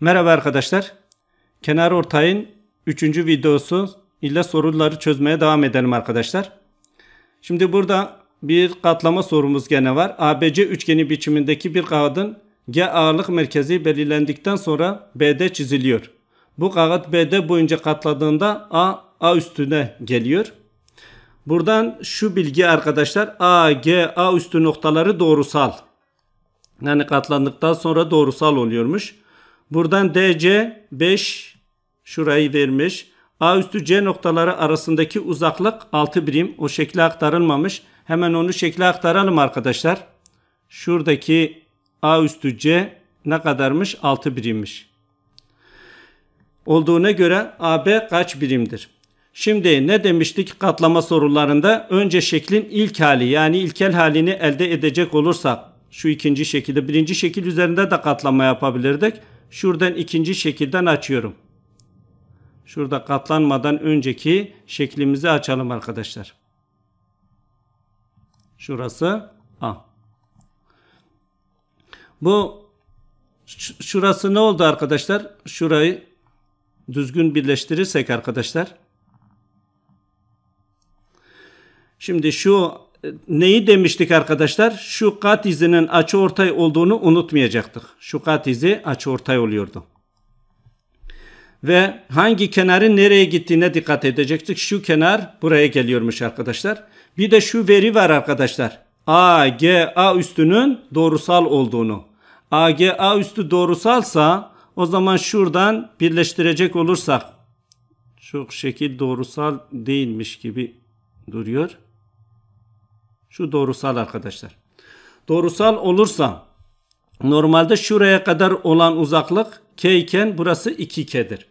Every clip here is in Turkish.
Merhaba arkadaşlar. Kenar ortayın 3. videosu ile soruları çözmeye devam edelim arkadaşlar. Şimdi burada bir katlama sorumuz gene var. ABC üçgeni biçimindeki bir kağıdın G ağırlık merkezi belirlendikten sonra BD çiziliyor. Bu kağıt BD boyunca katladığında A, A üstüne geliyor. Buradan şu bilgi arkadaşlar A, G, A üstü noktaları doğrusal. Yani katlandıktan sonra doğrusal oluyormuş. Buradan DC 5 şurayı vermiş. A üstü C noktaları arasındaki uzaklık 6 birim. O şekle aktarılmamış. Hemen onu şekle aktaralım arkadaşlar. Şuradaki A üstü C ne kadarmış? 6 birimmiş. Olduğuna göre AB kaç birimdir? Şimdi ne demiştik katlama sorularında? Önce şeklin ilk hali yani ilkel halini elde edecek olursak şu ikinci şekilde birinci şekil üzerinde de katlama yapabilirdik şuradan ikinci şekilden açıyorum. Şurada katlanmadan önceki şeklimizi açalım arkadaşlar. Şurası A. Bu şurası ne oldu arkadaşlar? Şurayı düzgün birleştirirsek arkadaşlar. Şimdi şu neyi demiştik arkadaşlar? Şu kat izinin açı ortay olduğunu unutmayacaktık. Şu kat izi açı ortay oluyordu. Ve hangi kenarın nereye gittiğine dikkat edecektik. Şu kenar buraya geliyormuş arkadaşlar. Bir de şu veri var arkadaşlar. A, G, A üstünün doğrusal olduğunu. A, G, A üstü doğrusalsa o zaman şuradan birleştirecek olursak çok şekil doğrusal değilmiş gibi duruyor. Şu doğrusal arkadaşlar. Doğrusal olursa normalde şuraya kadar olan uzaklık k iken burası 2k'dir.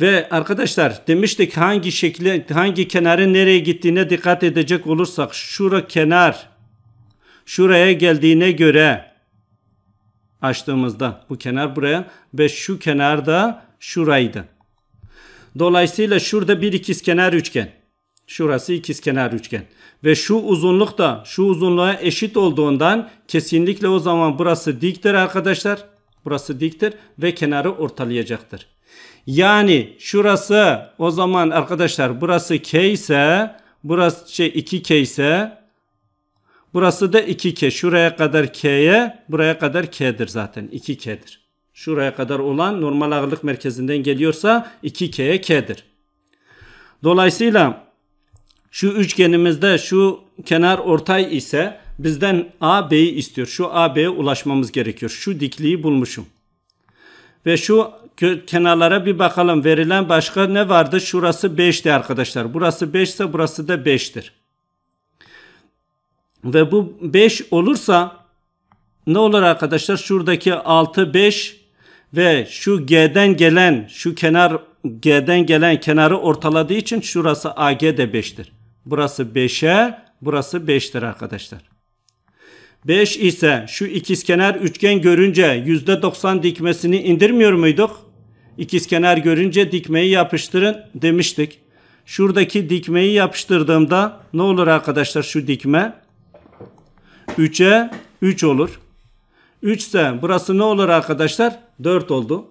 Ve arkadaşlar demiştik hangi şekli hangi kenarın nereye gittiğine dikkat edecek olursak şura kenar şuraya geldiğine göre açtığımızda bu kenar buraya ve şu kenar da şuraydı. Dolayısıyla şurada bir ikizkenar üçgen. Şurası ikizkenar üçgen ve şu uzunluk da şu uzunluğa eşit olduğundan kesinlikle o zaman burası diktir arkadaşlar. Burası diktir ve kenarı ortalayacaktır. Yani şurası o zaman arkadaşlar burası k ise burası şey 2k ise burası da 2k şuraya kadar k'ye buraya kadar k'dir zaten 2k'dir. Şuraya kadar olan normal ağırlık merkezinden geliyorsa 2k'ye k'dir. Dolayısıyla şu üçgenimizde şu kenar ortay ise bizden AB'yi istiyor. Şu AB'ye ulaşmamız gerekiyor. Şu dikliği bulmuşum. Ve şu kenarlara bir bakalım. Verilen başka ne vardı? Şurası 5'ti arkadaşlar. Burası 5 ise burası da 5'tir. Ve bu 5 olursa ne olur arkadaşlar? Şuradaki 6, 5 ve şu G'den gelen, şu kenar G'den gelen kenarı ortaladığı için şurası AG de 5'tir. Burası 5'e, burası 5'tir arkadaşlar. 5 ise şu ikizkenar üçgen görünce %90 dikmesini indirmiyor muyduk? İkizkenar görünce dikmeyi yapıştırın demiştik. Şuradaki dikmeyi yapıştırdığımda ne olur arkadaşlar şu dikme? 3'e 3 olur. 3 ise burası ne olur arkadaşlar? 4 oldu.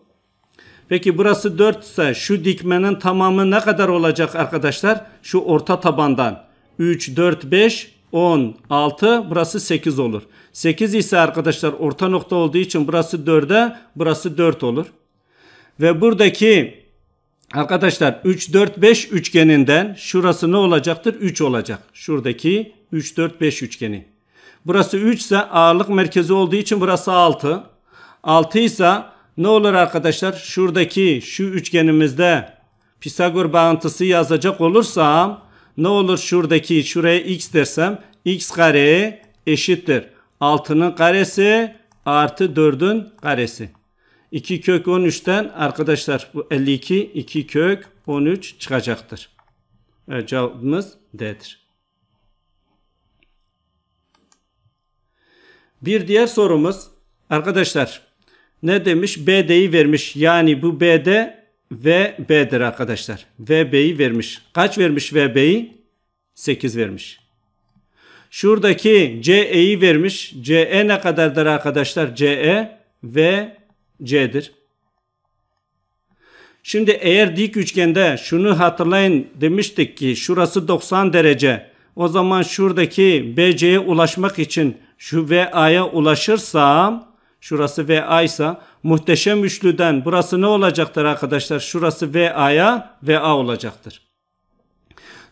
Peki burası 4 ise şu dikmenin tamamı ne kadar olacak arkadaşlar? Şu orta tabandan 3, 4, 5, 10, 6 burası 8 olur. 8 ise arkadaşlar orta nokta olduğu için burası 4'e burası 4 olur. Ve buradaki arkadaşlar 3, 4, 5 üçgeninden şurası ne olacaktır? 3 olacak. Şuradaki 3, 4, 5 üçgeni. Burası 3 ise ağırlık merkezi olduğu için burası 6. 6 ise ne olur arkadaşlar şuradaki şu üçgenimizde Pisagor bağıntısı yazacak olursam ne olur şuradaki şuraya x dersem x kare eşittir. 6'nın karesi artı 4'ün karesi. 2 kök 13'ten arkadaşlar bu 52 2 kök 13 çıkacaktır. Evet cevabımız D'dir. Bir diğer sorumuz arkadaşlar ne demiş? BD'yi vermiş. Yani bu BD VB'dir arkadaşlar. VB'yi vermiş. Kaç vermiş VB'yi? 8 vermiş. Şuradaki CE'yi vermiş. CE ne kadardır arkadaşlar? CE ve C'dir. Şimdi eğer dik üçgende şunu hatırlayın demiştik ki şurası 90 derece. O zaman şuradaki BC'ye ulaşmak için şu VA'ya ulaşırsam Şurası VA ise muhteşem üçlüden burası ne olacaktır arkadaşlar? Şurası VA'ya VA olacaktır.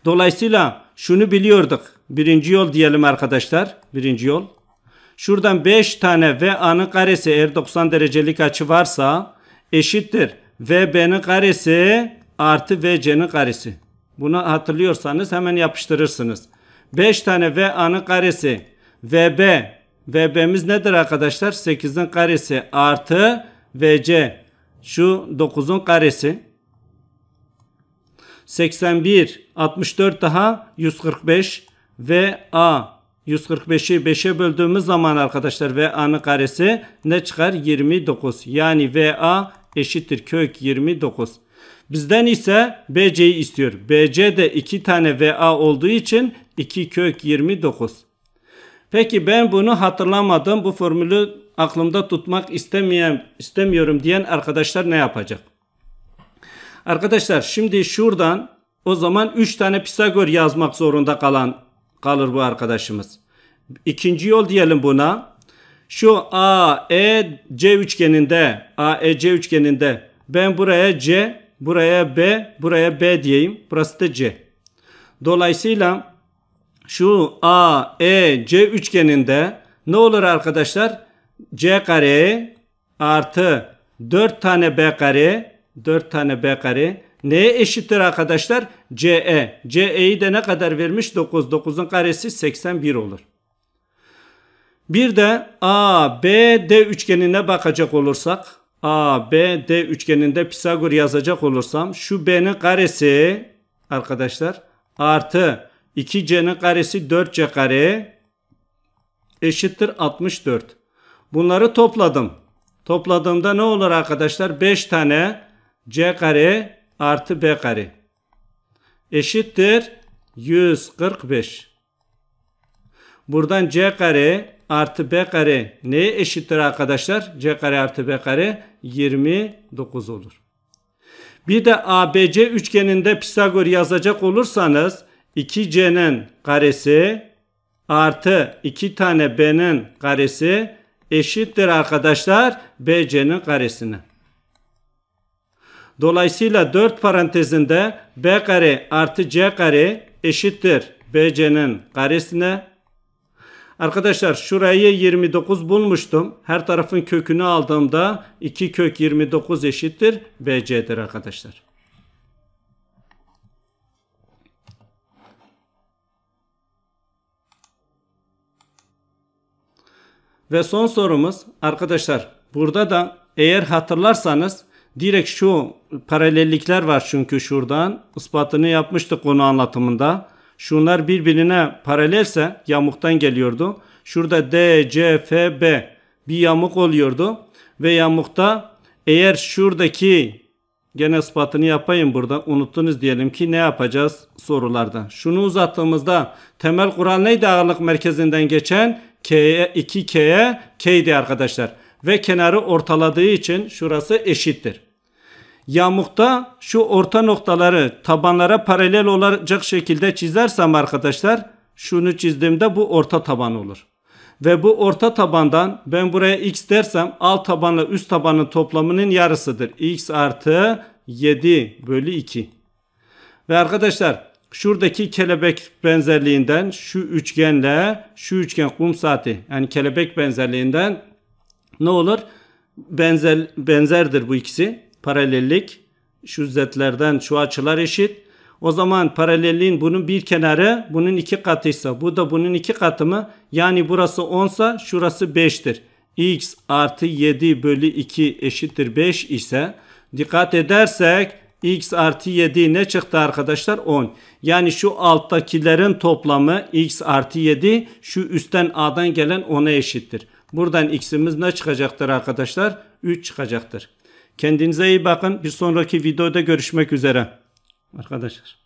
Dolayısıyla şunu biliyorduk. Birinci yol diyelim arkadaşlar. Birinci yol. Şuradan 5 tane VA'nın karesi eğer 90 derecelik açı varsa eşittir. VB'nin karesi artı VC'nin karesi. Bunu hatırlıyorsanız hemen yapıştırırsınız. 5 tane VA'nın karesi VB VB'miz nedir arkadaşlar? 8'in karesi artı VC. Şu 9'un karesi. 81, 64 daha 145 ve A. 145'i 5'e böldüğümüz zaman arkadaşlar VA'nın karesi ne çıkar? 29. Yani VA eşittir kök 29. Bizden ise BC'yi istiyor. BC de 2 tane VA olduğu için 2 kök 29. Peki ben bunu hatırlamadım, bu formülü aklımda tutmak istemeyen, istemiyorum diyen arkadaşlar ne yapacak? Arkadaşlar şimdi şuradan o zaman 3 tane Pisagor yazmak zorunda kalan kalır bu arkadaşımız. İkinci yol diyelim buna. Şu a, e, c üçgeninde, a, e, c üçgeninde ben buraya C, buraya B, buraya B diyeyim. Burası da C. Dolayısıyla şu A, E, C üçgeninde ne olur arkadaşlar? C kare artı 4 tane B kare 4 tane B kare neye eşittir arkadaşlar? CE. CE'yi de ne kadar vermiş? 9. 9'un karesi 81 olur. Bir de ABD üçgenine bakacak olursak ABD üçgeninde Pisagor yazacak olursam şu B'nin karesi arkadaşlar artı 2c'nin karesi 4c kare eşittir 64. Bunları topladım. Topladığımda ne olur arkadaşlar? 5 tane c kare artı b kare eşittir 145. Buradan c kare artı b kare neye eşittir arkadaşlar? c kare artı b kare 29 olur. Bir de ABC üçgeninde Pisagor yazacak olursanız 2c'nin karesi artı 2 tane b'nin karesi eşittir arkadaşlar bc'nin karesine. Dolayısıyla 4 parantezinde b kare artı c kare eşittir bc'nin karesine. Arkadaşlar şurayı 29 bulmuştum. Her tarafın kökünü aldığımda 2 kök 29 eşittir bc'dir arkadaşlar. Ve son sorumuz arkadaşlar burada da eğer hatırlarsanız direkt şu paralellikler var çünkü şuradan ispatını yapmıştık konu anlatımında. Şunlar birbirine paralelse yamuktan geliyordu. Şurada D, C, F, B bir yamuk oluyordu. Ve yamukta eğer şuradaki gene ispatını yapayım burada unuttunuz diyelim ki ne yapacağız sorularda. Şunu uzattığımızda temel kural neydi ağırlık merkezinden geçen? K'ye 2K'ye K'ydi arkadaşlar. Ve kenarı ortaladığı için şurası eşittir. Yamukta şu orta noktaları tabanlara paralel olacak şekilde çizersem arkadaşlar şunu çizdiğimde bu orta taban olur. Ve bu orta tabandan ben buraya x dersem alt tabanla üst tabanın toplamının yarısıdır. x artı 7 bölü 2. Ve arkadaşlar Şuradaki kelebek benzerliğinden şu üçgenle şu üçgen kum saati yani kelebek benzerliğinden ne olur? Benzer, benzerdir bu ikisi. Paralellik. Şu zetlerden şu açılar eşit. O zaman paralelliğin bunun bir kenarı bunun iki katıysa bu da bunun iki katı mı? Yani burası 10 sa şurası 5'tir. x artı 7 bölü 2 eşittir 5 ise dikkat edersek x artı 7 ne çıktı arkadaşlar? 10. Yani şu alttakilerin toplamı x artı 7 şu üstten a'dan gelen 10'a eşittir. Buradan x'imiz ne çıkacaktır arkadaşlar? 3 çıkacaktır. Kendinize iyi bakın. Bir sonraki videoda görüşmek üzere. Arkadaşlar.